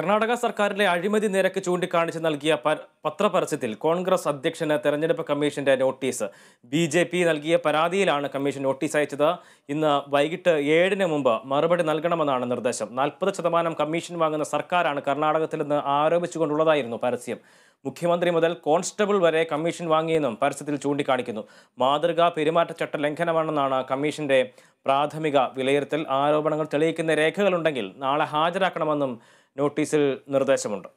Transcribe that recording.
കർണാടക സർക്കാരിലെ അഴിമതി നിരക്ക് ചൂണ്ടിക്കാണിച്ച് നൽകിയ പത്രപരസ്യത്തിൽ കോൺഗ്രസ് അധ്യക്ഷന് തെരഞ്ഞെടുപ്പ് കമ്മീഷന്റെ നോട്ടീസ് ബി ജെ പി നൽകിയ പരാതിയിലാണ് കമ്മീഷൻ നോട്ടീസ് അയച്ചത് ഇന്ന് വൈകിട്ട് ഏഴിന് മുമ്പ് മറുപടി നൽകണമെന്നാണ് നിർദ്ദേശം നാൽപ്പത് ശതമാനം കമ്മീഷൻ വാങ്ങുന്ന സർക്കാരാണ് കർണാടകത്തിൽ നിന്ന് ആരോപിച്ചുകൊണ്ടുള്ളതായിരുന്നു പരസ്യം മുഖ്യമന്ത്രി മുതൽ കോൺസ്റ്റബിൾ വരെ കമ്മീഷൻ വാങ്ങിയെന്നും പരസ്യത്തിൽ ചൂണ്ടിക്കാണിക്കുന്നു മാതൃകാ പെരുമാറ്റച്ചട്ട ലംഘനമാണെന്നാണ് കമ്മീഷന്റെ പ്രാഥമിക വിലയിരുത്തൽ ആരോപണങ്ങൾ തെളിയിക്കുന്ന രേഖകളുണ്ടെങ്കിൽ നാളെ ഹാജരാക്കണമെന്നും നോട്ടീസിൽ നിർദ്ദേശമുണ്ട്